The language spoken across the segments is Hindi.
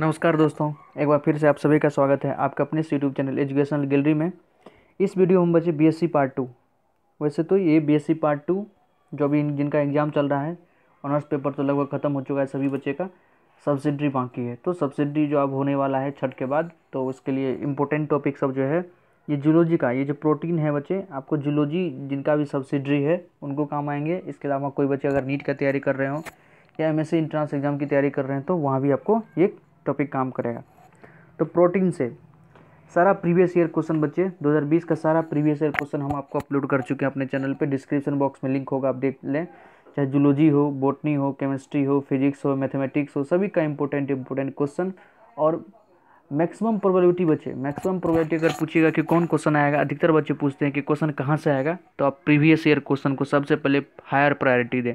नमस्कार दोस्तों एक बार फिर से आप सभी का स्वागत है आपका अपने यूट्यूब चैनल एजुकेशनल गैलरी में इस वीडियो में बचे बीएससी पार्ट टू वैसे तो ये बीएससी पार्ट टू जो भी जिनका एग्ज़ाम चल रहा है ऑनर्स पेपर तो लगभग ख़त्म हो चुका है सभी बच्चे का सब्सिडी बाकी है तो सब्सिडी जो अब होने वाला है छठ के बाद तो उसके लिए इम्पोर्टेंट टॉपिक सब जो है ये जूलॉजी का ये जो प्रोटीन है बच्चे आपको जूलॉजी जिनका भी सब्सिडी है उनको काम आएंगे इसके अलावा कोई बच्चे अगर नीट का तैयारी कर रहे हो या एम एस एंट्रांस एग्ज़ाम की तैयारी कर रहे हैं तो वहाँ भी आपको ये टॉपिक काम करेगा तो प्रोटीन से सारा प्रीवियस ईयर क्वेश्चन बच्चे 2020 का सारा प्रीवियस ईयर क्वेश्चन हम आपको अपलोड कर चुके हैं अपने चैनल पे डिस्क्रिप्शन बॉक्स में लिंक होगा आप देख लें चाहे जूलॉजी हो बोटनी हो केमिस्ट्री हो फिजिक्स हो मैथमेटिक्स हो सभी का इंपॉर्टेंट इंपॉर्टेंट क्वेश्चन और मैक्सिमम प्रोबेबिलिटी बच्चे मैक्सिमम प्रोबेबिलिटी अगर पूछिएगा कि कौन क्वेश्चन आएगा अधिकतर बच्चे पूछते हैं कि क्वेश्चन कहाँ से आएगा तो आप प्रीवियस ईयर क्वेश्चन को सबसे पहले हायर प्रायोरिटी दें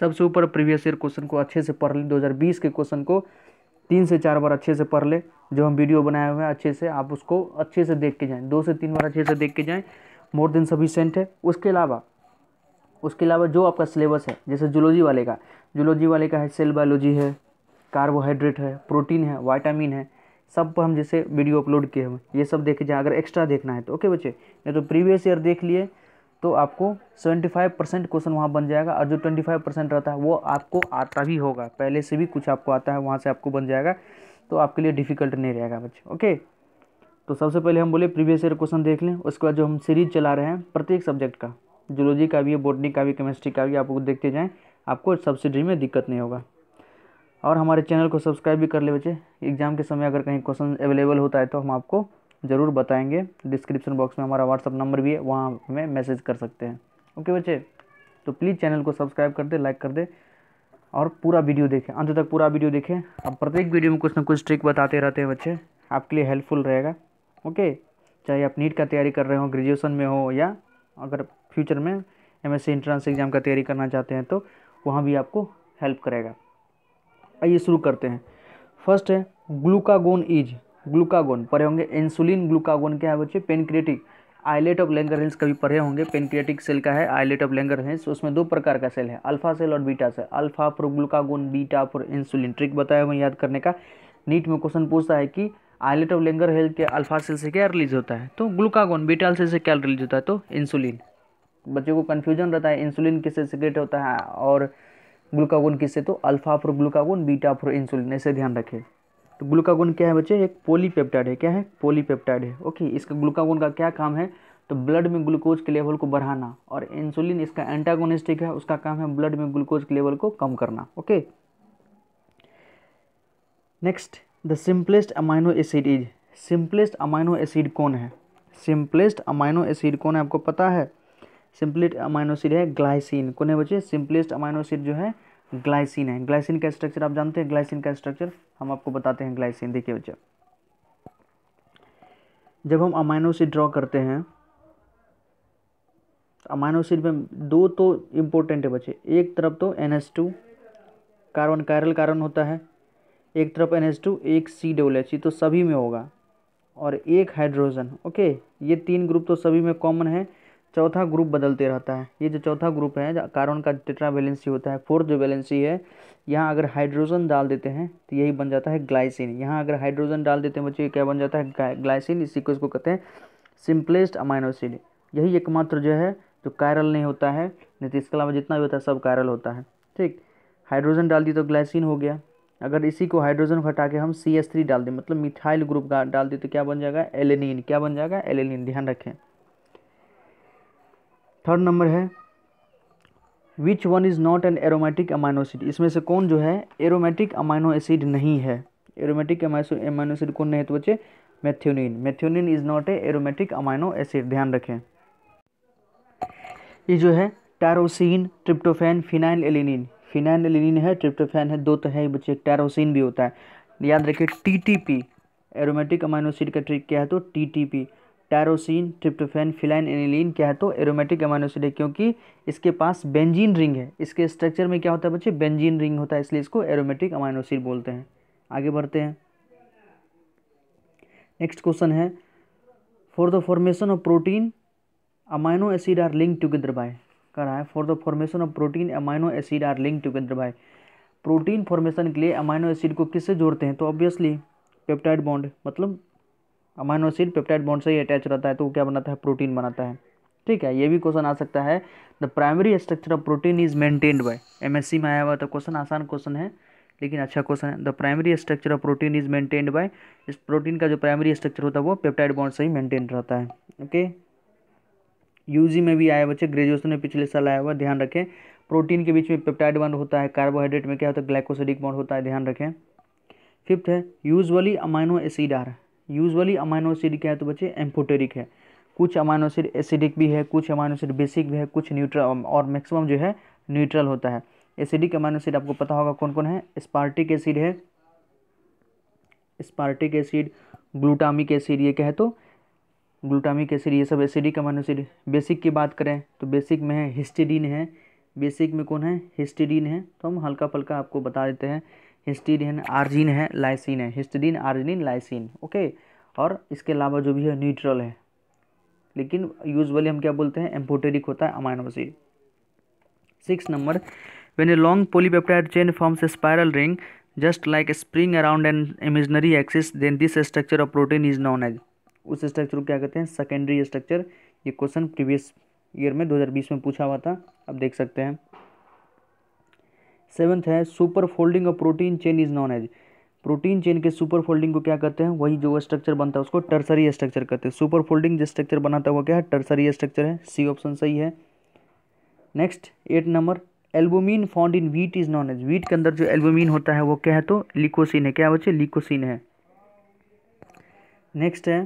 सबसे ऊपर प्रीवियस ईयर क्वेश्चन को अच्छे से पढ़ लें 2020 के क्वेश्चन को तीन से चार बार अच्छे से पढ़ लें जो हम वीडियो बनाए हुए हैं अच्छे से आप उसको अच्छे से देख के जाएँ दो से तीन बार अच्छे से देख के जाएँ मोर देन सफिशेंट है उसके अलावा उसके अलावा जो आपका सिलेबस है जैसे जूलॉजी वाले का जूलॉजी वाले का है सेल बायोलॉजी है कार्बोहाइड्रेट है प्रोटीन है वाइटामिन है सब पर हम जैसे वीडियो अपलोड किए हुए ये सब देखे जाए अगर एक्स्ट्रा देखना है तो ओके बच्चे नहीं तो प्रीवियस ईयर देख लिए तो आपको 75 परसेंट क्वेश्चन वहाँ बन जाएगा और जो 25 परसेंट रहता है वो आपको आता भी होगा पहले से भी कुछ आपको आता है वहाँ से आपको बन जाएगा तो आपके लिए डिफिकल्ट नहीं रहेगा बच्चे ओके तो सबसे पहले हम बोले प्रीवियस ईयर क्वेश्चन देख लें उसके बाद जो हम सीरीज चला रहे हैं प्रत्येक सब्जेक्ट का जोलॉजी का भी है बोटनी का भी केमिस्ट्री का भी आपको देखते जाएँ आपको सब्सिडी में दिक्कत नहीं होगा और हमारे चैनल को सब्सक्राइब भी कर ले बच्चे एग्ज़ाम के समय अगर कहीं क्वेश्चन अवेलेबल होता है तो हम आपको ज़रूर बताएंगे डिस्क्रिप्शन बॉक्स में हमारा व्हाट्सअप नंबर भी है वहाँ हमें मैसेज कर सकते हैं ओके बच्चे तो प्लीज़ चैनल को सब्सक्राइब कर दे लाइक कर दे और पूरा वीडियो देखें अंत तक पूरा वीडियो देखें अब प्रत्येक वीडियो में कुछ ना कुछ ट्रिक बताते रहते हैं बच्चे आपके लिए हेल्पफुल रहेगा ओके चाहे आप नीट का तैयारी कर रहे हो ग्रेजुएशन में हो या अगर फ्यूचर में एम एस एंट्रेंस एग्ज़ाम का तैयारी करना चाहते हैं तो वहाँ भी आपको हेल्प करेगा आइए शुरू करते हैं फर्स्ट है ग्लूकागोन इज ग्लूकागोन पढ़े होंगे इंसुलिन ग्लूकागोन क्या है बच्चे pancreatic islet of Langerhans कभी पढ़े होंगे पेनक्रेटिक सेल का है आइलेट ऑफ लेंगर हिल्स उसमें दो प्रकार का सेल है अल्फा सेल और beta cell alpha pro glucagon beta pro insulin trick बताया मैं याद करने का नीट में क्वेश्चन पूछता है कि आइलेट ऑफ लेंगर हेल्थ के अल्फा सेल से क्या रिलीज होता है तो ग्लूकागोन बीटा सेल से क्या रिलीज होता है तो इंसुलिन बच्चों को कन्फ्यूजन रहता है इंसुलिन किससे सिक्रेट होता है और ग्लूकागोन किससे तो alpha pro glucagon beta pro insulin ऐसे ध्यान रखें तो ग्लूकागोन क्या है बच्चे एक पोलीपेप्टाइड है क्या है पोलीपेप्टाइड है ओके इसका ग्लूकागोन का क्या काम है तो ब्लड में ग्लूकोज के लेवल को बढ़ाना और इंसुलिन इसका एंटागोनिस्टिक है उसका काम है ब्लड में ग्लूकोज के लेवल को कम करना okay next the simplest amino acid is simplest amino acid कौन है सिंपलेस्ट अमाइनो एसिड कौन है आपको पता है सिंपलेस्ट अमाइनो एसिड है ग्लाइसिन कौन है बच्चे सिंपलेस्ट अमाइनो एसिड जो है ग्लाइसिन है ग्लाइसिन का स्ट्रक्चर आप जानते हैं ग्लाइसिन का स्ट्रक्चर हम आपको बताते हैं ग्लाइसिन देखिए बच्चा जब हम अमाइनो एसिड ड्रॉ करते हैं अमाइनो एसिड में दो तो इम्पोर्टेंट है बच्चे एक तरफ तो N S two carbon chiral carbon होता है एक तरफ एन एस टू एक सी डबल एच तो सभी में होगा और एक हाइड्रोजन ओके ये तीन ग्रुप तो सभी में कॉमन है चौथा ग्रुप बदलते रहता है ये जो चौथा ग्रुप है कार्बन का टेट्रा वैलेंसी होता है फोर्थ जो वैलेंसी है यहाँ अगर हाइड्रोजन डाल देते हैं तो यही बन जाता है ग्लाइसिन यहाँ अगर हाइड्रोजन डाल देते हैं बच्चे क्या बन जाता है ग्लाइसिन इसी को इसको कहते हैं सिंपलेस्ट अमाइनोसिड यही एकमात्र जो है जो कायरल नहीं होता है नहीं तो इसके अलावा जितना भी होता है सब कायरल होता है ठीक हाइड्रोजन डाल दी तो ग्लाइसिन हो गया अगर इसी को हाइड्रोजन हटा के हम सी एस थ्री डाल दें मतलब मिथाइल ग्रुप डाल दें तो क्या बन जाएगा एलेनिन क्या बन जाएगा एलेनिन ध्यान रखें थर्ड नंबर है which one is not an aromatic amino acid इसमें से कौन जो है एरोमेटिक अमाइनो एसिड नहीं है एरोमेटिक अमाइनो एसिड कौन नहीं है तो बच्चे methionine methionine is not a aromatic amino acid ध्यान रखें ये जो है tyrosine tryptophan phenylalanine phenyl alanine है ट्रिप्टोफेन है दो तो है बच्चे टैरोसिन भी होता है याद रखिए पी एरोमेटिक अमाइनो एसिड का ट्रिक क्या है तो T T P tyrosine tryptophan phenylalanine क्या है तो एरोमेटिक एमानोसिड है क्योंकि इसके पास बेंजीन रिंग है इसके स्ट्रक्चर में क्या होता है बच्चे बेंजीन रिंग होता है इसलिए इसको एरोमेटिक एमानोसिड बोलते हैं आगे बढ़ते हैं नेक्स्ट क्वेश्चन है for the formation of protein amino acid are link together by कह रहा है for the formation of protein amino acid are link together by protein formation के लिए अमाइनो एसिड को किससे जोड़ते हैं तो ऑब्वियसली पेप्टाइड बॉन्ड मतलब अमाइनो एसिड पेप्टाइड बॉन्ड से ही अटैच रहता है तो वो क्या बनाता है प्रोटीन बनाता है ठीक है ये भी क्वेश्चन आ सकता है the primary structure of protein is maintained by MSc में आया हुआ तो क्वेश्चन आसान क्वेश्चन है लेकिन अच्छा क्वेश्चन है the primary structure of protein is maintained by इस प्रोटीन का जो प्राइमरी स्ट्रक्चर होता है वो पेप्टाइड बॉन्ड से ही मेंटेन रहता है ओके यूजी में भी आया बच्चे अच्छा, ग्रेजुएशन में पिछले साल आया हुआ ध्यान रखें प्रोटीन के बीच में पेप्टाइड बॉन्ड होता है कार्बोहाइड्रेट में क्या होता है ग्लाइकोसिडिक बॉन्ड होता है ध्यान रखें फिफ्थ है usually amino acid are usually amino acid क्या है तो बच्चे एम्फोटेरिक है कुछ अमाइनो एसिड एसिडिक भी है कुछ अमाइनो एसिड बेसिक भी है कुछ न्यूट्रल और मैक्सिमम जो है न्यूट्रल होता है एसिडिक अमाइनो एसिड आपको पता होगा कौन कौन है स्पार्टिक एसिड है स्पार्टिक एसिड ग्लूटामिक एसिड ये क्या है तो ग्लूटामिक एसिड ये सब एसिडिक अमाइनो एसिड बेसिक की बात करें तो बेसिक में है हिस्टिडीन है बेसिक में कौन है हिस्टिडीन है तो हम हल्का फल्का आपको बता देते हैं हिस्टीन आर्जिन है लाइसिन है हिस्टीन आर्जिन लाइसिन ओके और इसके अलावा जो भी है न्यूट्रल है लेकिन यूजली हम क्या बोलते हैं एम्पोटेरिक होता है amino acid six number when a long polypeptide chain forms a spiral ring just like a spring around an imaginary axis then this structure of protein is known as उस स्ट्रक्चर को क्या कहते हैं सेकेंडरी स्ट्रक्चर ये क्वेश्चन प्रीवियस ईयर में 2020 में पूछा हुआ था अब देख सकते हैं सेवन्थ है super folding of protein chain is known as protein chain के सुपर फोल्डिंग को क्या कहते हैं वही जो स्ट्रक्चर बनता है उसको टर्सरी स्ट्रक्चर कहते हैं सुपर फोल्डिंग जो स्ट्रक्चर बनाता है वो क्या है टर्सरी स्ट्रक्चर है सी ऑप्शन सही है next eight number albumin found in wheat is known as wheat के अंदर जो एल्बोमिन होता है वो क्या है तो लिकोसिन है क्या बच्चे लिकोसिन है नेक्स्ट है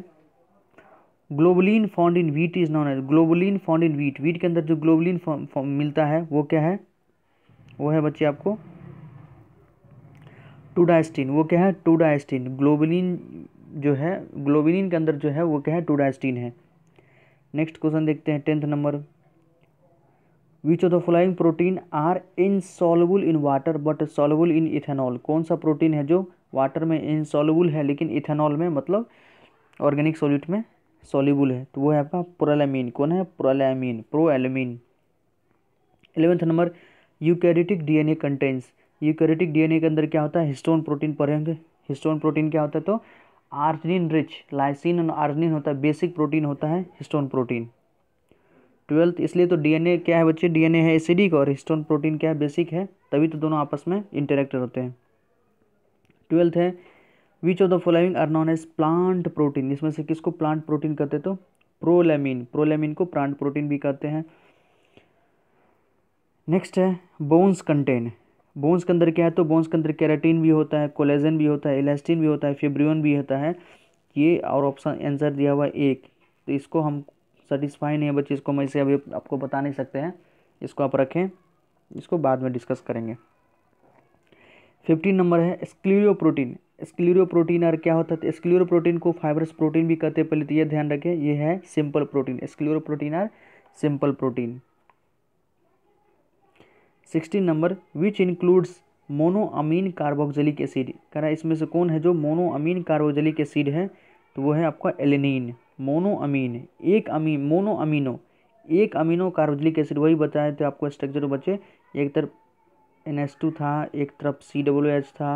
globulin found in wheat is known as globulin found in wheat wheat के अंदर जो ग्लोबलिन मिलता है वो क्या है वो है बच्चे आपको डाइस्टीन वो क्या है डाइस्टीन ग्लोबिन जो है ग्लोबिन के अंदर जो है वो क्या है डाइस्टीन है नेक्स्ट क्वेश्चन देखते हैं tenth number which of the following protein are insoluble in water but soluble in ethanol कौन सा प्रोटीन है जो वाटर में इनसॉल्युबल है लेकिन इथेनॉल में मतलब ऑर्गेनिक सॉल्यूट में सॉल्युबल है तो वो है आपका प्रोलामीन कौन है prolamin prolamin eleventh number eukaryotic DNA contents eukaryotic DNA के अंदर क्या होता है हिस्टोन प्रोटीन पढ़ेंगे हिस्टोन प्रोटीन क्या होता है तो आर्जनिन रिच लाइसिन और आर्जनिन होता है बेसिक प्रोटीन होता है हिस्टोन प्रोटीन ट्वेल्थ इसलिए तो डीएनए क्या है बच्चे डीएनए है एसिडिक और हिस्टोन प्रोटीन क्या है बेसिक है तभी तो दोनों आपस में इंटरेक्ट होते हैं ट्वेल्थ है which of the following are known as plant protein इसमें से किसको प्लांट प्रोटीन कहते हैं तो प्रोलेमिन प्रोलेमिन को प्लांट प्रोटीन भी कहते हैं नेक्स्ट है बोन्स कंटेन बोन्स के अंदर क्या है तो बोन्स के अंदर कैरेटीन भी होता है कोलेजन भी होता है इलास्टिन भी होता है फेब्रियन भी होता है ये और ऑप्शन आंसर दिया हुआ एक तो इसको हम सेटिस्फाई नहीं है बच्चे इसको मैं इसे अभी आपको बता नहीं सकते हैं इसको आप रखें इसको बाद में डिस्कस करेंगे फिफ्टीन नंबर है स्क्लीरियो प्रोटीन स्क्लियो प्रोटीन और क्या होता है स्क्लियो तो प्रोटीन को फाइबरस प्रोटीन भी कहते हैं पहले तो ये ध्यान रखें ये है सिंपल प्रोटीन स्क्लियो प्रोटीन और simple protein sixteen number which includes monoamine carboxylic acid कह रहा है इसमें से कौन है जो मोनोअमीन कार्बोजलिक एसिड है तो वो है आपका एलिनिन मोनोअमीन एक अमीन मोनोअमीनो एक अमीनो कार्बोजलिक एसिड वही बताए थे आपको स्ट्रक्चर बचे एक तरफ एन एस टू था एक तरफ सी डब्ल्यू एच था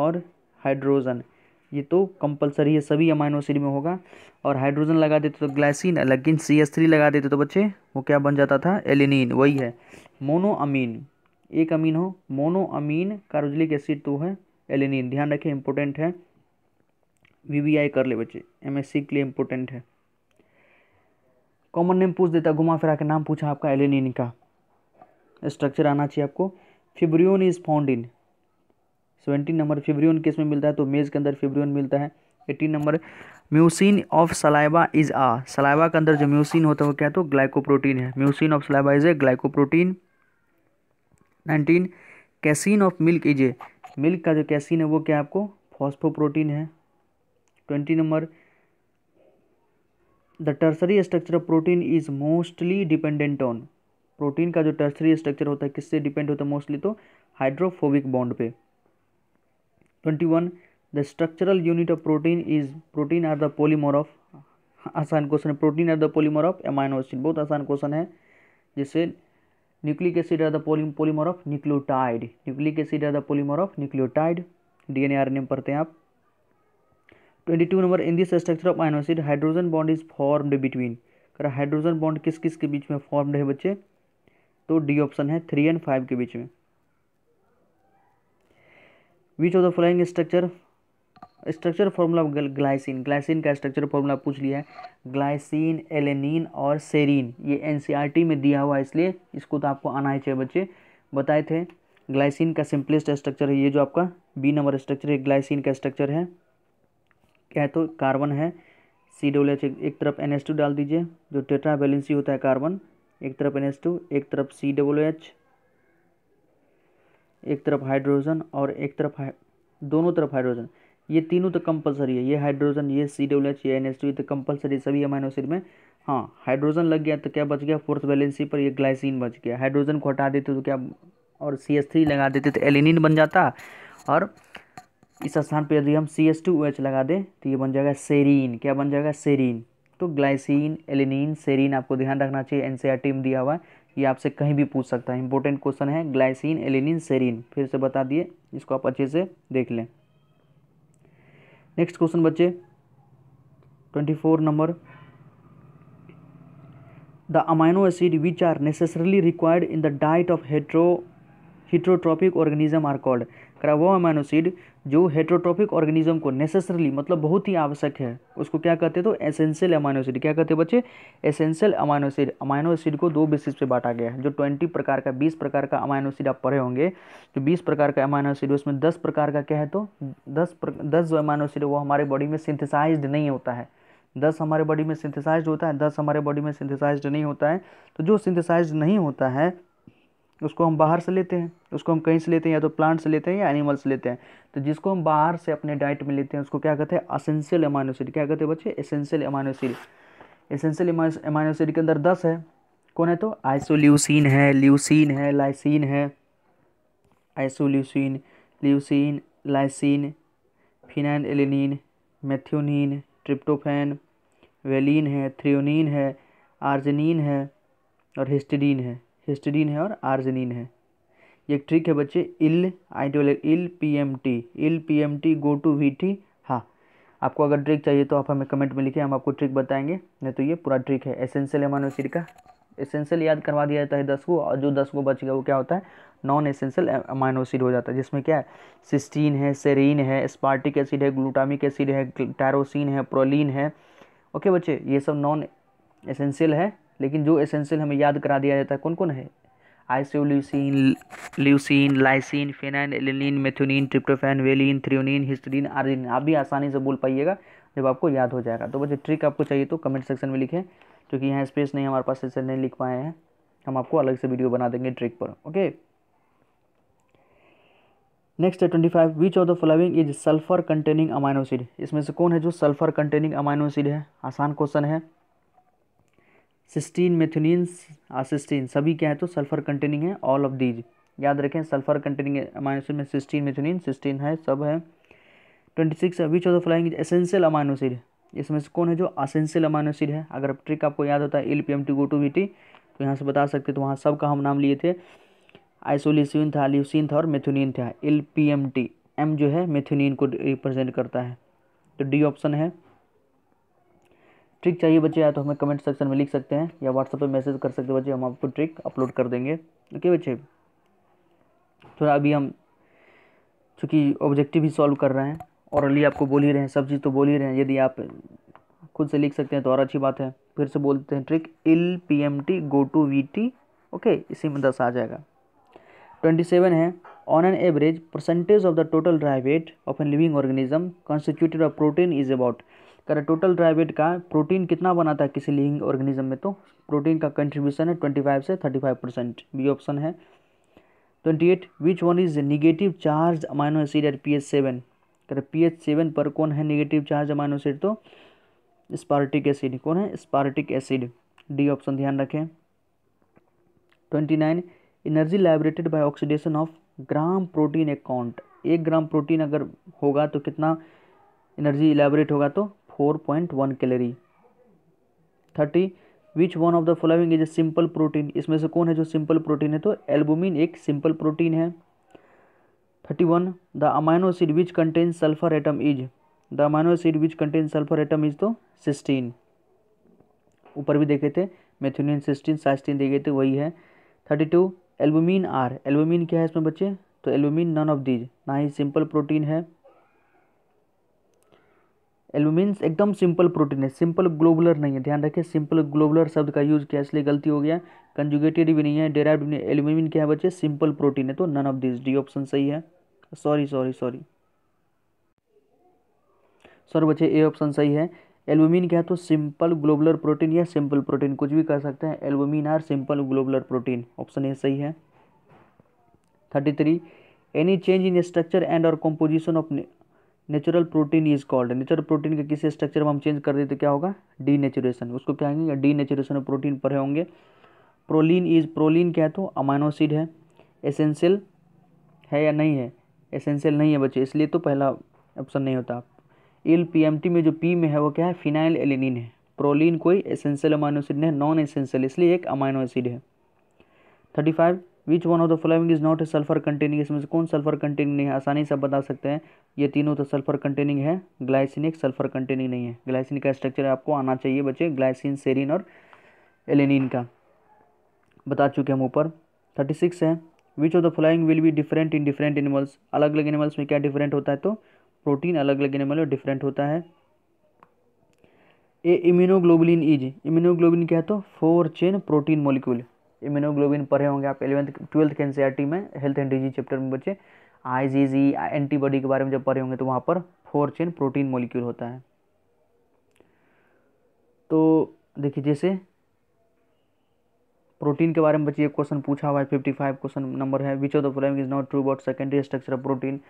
और हाइड्रोजन ये तो कंपलसरी है सभी अमाइनो एसिड में होगा और हाइड्रोजन लगा देते तो ग्लाइसिन लेकिन सी एस थ्री लगा देते तो बच्चे वो क्या बन जाता था एलिनिन वही है मोनो अमीन एक अमीन हो मोनो अमीन कार्बोजिलिक एसिड तो है एलिनिन ध्यान रखें इंपॉर्टेंट है वी कर ले बच्चे एम के लिए इंपॉर्टेंट है कॉमन नेम पूछ देता घुमा फिरा के नाम पूछा आपका एलिनिन का स्ट्रक्चर आना चाहिए आपको fibroin is found in seventeen number fibroin किस में मिलता है तो मेज के अंदर फिब्रियन मिलता है eighteen number mucin of saliva is uh saliva के अंदर जो म्यूसिन होता है वो क्या है तो ग्लाइकोप्रोटीन है mucin of saliva is a glycoprotein nineteen casein of milk is a milk का जो कैसिन है वो क्या आपको फॉस्फोप्रोटीन है twenty number the tertiary structure of protein is mostly dependent on protein का जो टर्सरी स्ट्रक्चर होता है किससे डिपेंड होता है मोस्टली तो हाइड्रोफोबिक बॉन्ड पे 21 the structural unit of protein is protein are the polymer of आसान क्वेश्चन है protein are the polymer of amino acid बहुत आसान क्वेश्चन है जैसे nucleic acid are the polymer of nucleotide nucleic acid are the polymer of nucleotide DNA name पढ़ते हैं आप twenty two number in this structure of amino acid hydrogen bond is formed between करा हाइड्रोजन बॉन्ड किस किस के बीच में फॉर्म्ड है बच्चे तो डी ऑप्शन है थ्री एंड फाइव के बीच में which of the following structure structure formula glycine glycine का स्ट्रक्चर फॉर्मूला पूछ लिया है ग्लाइसिन एलेनिन और सेरिन ये एन e में दिया हुआ है इसलिए इसको तो आपको आना ही चाहिए बच्चे बताए थे ग्लाइसिन का सिंपलेस्ट स्ट्रक्चर है ये जो आपका बी नंबर स्ट्रक्चर है ग्लाइसिन का स्ट्रक्चर है क्या है तो कार्बन है सी डब्ल्यू एच एक तरफ एन एस टू डाल दीजिए जो टेट्रा बैलेंसी होता है कार्बन एक तरफ एन एस टू एक तरफ सी डब्ल्यू एच एक तरफ हाइड्रोजन और एक तरफ दोनों तरफ हाइड्रोजन ये तीनों तो कंपलसरी है ये हाइड्रोजन ये सी डब्ल्यू एच ये एन एस टू तो कंपलसरी सभी अमाइनो एसिड में हाँ हाइड्रोजन लग गया तो क्या बच गया फोर्थ वैलेंसी पर ये ग्लाइसिन बच गया हाइड्रोजन को हटा देते तो क्या और सी एस थ्री लगा देते तो एलिनिन बन जाता और इस स्थान पर यदि हम सी एस टू एच लगा दें तो ये बन जाएगा सेरीन क्या बन जाएगा सेरीन तो ग्लाइसिन एलिनिन सेरीन आपको ध्यान रखना चाहिए एन सी आर में दिया हुआ है ये आपसे कहीं भी पूछ सकता है इंपॉर्टेंट क्वेश्चन है ग्लाइसिन एलिनिन सेरिन फिर से बता दिए इसको आप अच्छे से देख लें नेक्स्ट क्वेश्चन बच्चे twenty four number the amino acid which are necessarily required in the diet of hetero heterotrophic organism are called करा वो अमाइनो एसिड जो हेट्रोट्रॉफिक ऑर्गेनिज्म को नेसेसरली मतलब बहुत ही आवश्यक है उसको क्या कहते हैं तो एसेंशियल अमाइनो एसिड क्या कहते हैं बच्चे essential amino acid amino acid को दो बेसिस पे बांटा गया है जो ट्वेंटी प्रकार का बीस प्रकार का अमाइनो एसिड आप पढ़े होंगे जो तो बीस प्रकार का अमाइनो एसिड उसमें दस प्रकार का क्या है तो दस प्र, दस जो अमाइनो एसिड वो हमारे बॉडी में सिंथिसाइज नहीं होता है दस हमारे बॉडी में सिंथिसाइज होता है दस हमारे बॉडी में सिंथिसाइज नहीं होता है तो जो सिंथिसाइज नहीं होता है उसको हम बाहर से लेते हैं उसको हम कहीं से लेते हैं या तो प्लांट से लेते हैं या एनिमल से लेते हैं तो जिसको हम बाहर से अपने डाइट में लेते हैं उसको क्या कहते हैं असेंशियल एमानोसिड क्या कहते हैं बच्चे एसेंशियल एमानोसिड एसेंशियल एमानोसिड के अंदर दस है कौन है तो आइसोल्यूसिन है ल्यूसिन है लाइसिन है isoleucine leucine lysine phenylalanine methionine tryptophan valine है थ्रियोनिन है आर्जिनिन है और हिस्टिडीन है हिस्टडीन है और आर्जिनिन है ये एक ट्रिक है बच्चे इल आइडियोल ill P M T ill P M T go to V T हाँ आपको अगर ट्रिक चाहिए तो आप हमें कमेंट में लिखें हम आपको ट्रिक बताएंगे नहीं तो ये पूरा ट्रिक है एसेंशियल एमानो एसिड का एसेंशियल याद करवा दिया जाता है दस को और जो दस को बच गया वो क्या होता है नॉन एसेंशियल अमाइनो एसिड हो जाता है जिसमें क्या है सिस्टीन है सेरीन है स्पार्टिक एसिड है ग्लूटामिक एसिड है टायरोसिन है प्रोलिन है ओके बच्चे ये सब नॉन एसेंशियल है लेकिन जो एसेंशियल हमें याद करा दिया जाता है कौन कौन है isoleucine leucine lysine phenylalanine methionine tryptophan valine threonine histidine arginine आप भी आसानी से बोल पाइएगा जब आपको याद हो जाएगा तो बच्चे ट्रिक आपको चाहिए तो कमेंट सेक्शन में लिखें क्योंकि यहाँ स्पेस नहीं हमारे पास ऐसे नहीं लिख पाए हैं हम आपको अलग से वीडियो बना देंगे ट्रिक पर ओके नेक्स्ट है twenty five which of the following is sulphur containing amino acid इसमें से कौन है जो सल्फर कंटेनिंग अमाइनोसिड है आसान क्वेश्चन है सिस्टीन मेथुनिन और सिस्टीन सभी क्या है तो सल्फर कंटेनिंग है ऑल ऑफ दीज याद रखें सल्फर कंटेनिंग अमाइनो एसिड में सिस्टीन मेथुनिन सिस्टीन है सब है twenty six which of the following essential amino acid इसमें से कौन है जो असेंशियल अमाइनो एसिड है अगर ट्रिक आपको याद होता है L P M T go to V T तो यहाँ से बता सकते तो वहाँ सब का हम नाम लिए थे आइसोलिसिन था ल्यूसिन था और मेथुनिन था L P M T M जो है मेथुनिन को रिप्रेजेंट करता है तो डी ऑप्शन है ट्रिक चाहिए बच्चे या तो हमें कमेंट सेक्शन में लिख सकते हैं या व्हाट्सएप पे मैसेज कर सकते हैं बच्चे हम आपको ट्रिक अपलोड कर देंगे ओके बच्चे थोड़ा तो अभी हम चूँकि ऑब्जेक्टिव ही सॉल्व कर रहे हैं औरली आपको बोल ही रहे हैं सब चीज़ तो बोल ही रहे हैं यदि आप खुद से लिख सकते हैं तो और अच्छी बात है फिर से बोलते हैं trick ill P M T go to V T okay इसी में दस आ जाएगा ट्वेंटी सेवन है on an average percentage of the total dry weight of an living organism constituted of protein is about कर टोटल ड्राइवेट का प्रोटीन कितना बनाता है किसी लिविंग ऑर्गेनिज्म में तो प्रोटीन का कंट्रीब्यूशन है ट्वेंटी फाइव से thirty five percent B option है twenty eight which one is negative charge amino acid at P H seven कर पी एच सेवन पर कौन है निगेटिव चार्ज अमाइनो एसिड तो स्पार्टिक एसिड कौन है स्पार्टिक एसिड डी ऑप्शन ध्यान रखें twenty nine energy liberated by oxidation of gram protein account एक ग्राम प्रोटीन अगर होगा तो कितना एनर्जी इलेबरेट होगा तो four point one calorie thirty which one of the following is a simple protein इसमें से कौन है जो सिंपल प्रोटीन है तो एल्बुमिन एक सिंपल प्रोटीन है thirty one the amino acid which contain sulphur atom is the amino acid which contain sulphur atom is तो सिस्टीन ऊपर भी देखे थे मेथ्यूनियन सिस्टीन साइस्टीन देखे थे वही है thirty two albumin are albumin क्या है इसमें बच्चे तो एल्बुमिन नन ऑफ दीज ना ही सिंपल प्रोटीन है एल्बुमिन्स एकदम सिंपल प्रोटीन है सिंपल ग्लोबुलर नहीं है ध्यान रखें सिंपल ग्लोबुलर शब्द का यूज़ किया इसलिए गलती हो गया कंजुगेटेड भी नहीं है डेराइव नहीं एल्यूमिन क्या है बच्चे सिंपल प्रोटीन है तो none of this D option सही है सॉरी सॉरी सॉरी सॉरी बच्चे ए ऑप्शन सही है एल्बुमिन क्या है तो सिंपल ग्लोबुलर प्रोटीन या सिंपल प्रोटीन कुछ भी कर सकते हैं albumin are simple globular protein option A सही है thirty three any change in structure and और composition of natural protein is called natural protein के किसी स्ट्रक्चर में हम चेंज कर दें तो क्या होगा डी नेचुरेशन उसको क्या कहेंगे डी नेचुरेशन और प्रोटीन पर होंगे प्रोलीन इज प्रोलीन क्या है तो अमाइनोसिड है एसेंशियल है या नहीं है एसेंशियल नहीं है बच्चे इसलिए तो पहला ऑप्शन नहीं होता एल पी एम टी में जो पी में है वो क्या है फिनाइल एलिनिन है प्रोलीन कोई एसेंशियल अमाइनोसिड नहीं है नॉन एसेंशियल इसलिए एक अमाइनोसिड है thirty five which one of the following is not a sulphur containing इसमें से कौन सल्फर कंटेनिंग नहीं है आसानी से बता सकते हैं ये तीनों तो सल्फर कंटेनिंग है ग्लाइसिन एक सल्फर कंटेनिंग नहीं है ग्लाइसिन का स्ट्रक्चर आपको आना चाहिए बच्चे ग्लाइसिन सेरिन और एलिनिन का बता चुके हम ऊपर थर्टी सिक्स है which of the following will be different in different animals अलग अलग एनिमल्स में क्या डिफरेंट होता है तो प्रोटीन अलग अलग एनिमल में डिफरेंट होता है ए इम्यूनोग्लोबुलिन इज इम्यूनोग्लोबिन क्या है तो four chain protein molecule immunoglobin पढ़े होंगे आप एलेवंथ ट्वेल्थ के एन में हेल्थ एंड डिजीज चैप्टर में बच्चे आई जी जी एंटीबॉडी के बारे में जब पढ़े होंगे तो वहाँ पर फोर चेन प्रोटीन मोलिक्यूल होता है तो देखिए जैसे प्रोटीन के बारे में बच्चे क्वेश्चन पूछा हुआ है फिफ्टी फाइव क्वेश्चन नंबर है which of the following is not true about secondary structure of protein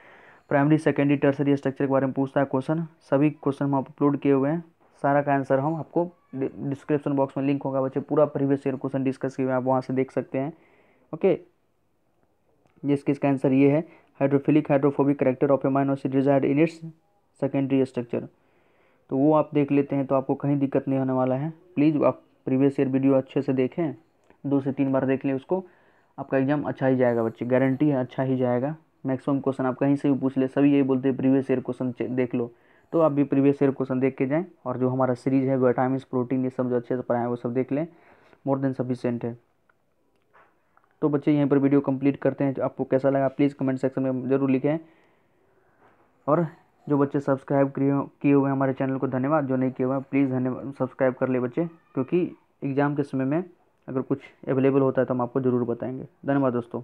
primary secondary tertiary structure के बारे में पूछता है क्वेश्चन सभी क्वेश्चन हम अपलोड किए हुए हैं सारा का आंसर हम आपको डिस्क्रिप्शन बॉक्स में लिंक होगा बच्चे पूरा प्रीवियस ईयर क्वेश्चन डिस्कस किए हुए आप वहाँ से देख सकते हैं ओके जिसके इसका आंसर ये है hydrophilic hydrophobic character of amino acid residue in its secondary structure तो वो आप देख लेते हैं तो आपको कहीं दिक्कत नहीं होने वाला है प्लीज़ आप प्रीवियस ईयर वीडियो अच्छे से देखें दो से तीन बार देख लें उसको आपका एग्ज़ाम अच्छा ही जाएगा बच्चे गारंटी है अच्छा ही जाएगा मैक्सिमम क्वेश्चन आप कहीं से भी पूछ ले सभी यही बोलते हैं प्रीवियस ईयर क्वेश्चन देख लो तो आप भी प्रीवियस ईयर क्वेश्चन देख के जाएँ और जो हमारा सीरीज है विटामिन प्रोटीन ये सब जो अच्छे से पढ़ाए वो सब देख लें मोर देन सफिशेंट है तो बच्चे यहीं पर वीडियो कंप्लीट करते हैं आपको कैसा लगा प्लीज़ कमेंट सेक्शन में ज़रूर लिखें और जो बच्चे सब्सक्राइब किए किए हुए हैं हमारे चैनल को धन्यवाद जो नहीं किए हुए हैं प्लीज़ धन्यवाद सब्सक्राइब कर ले बच्चे क्योंकि एग्ज़ाम के समय में अगर कुछ अवेलेबल होता है तो हम आपको ज़रूर बताएंगे धन्यवाद दोस्तों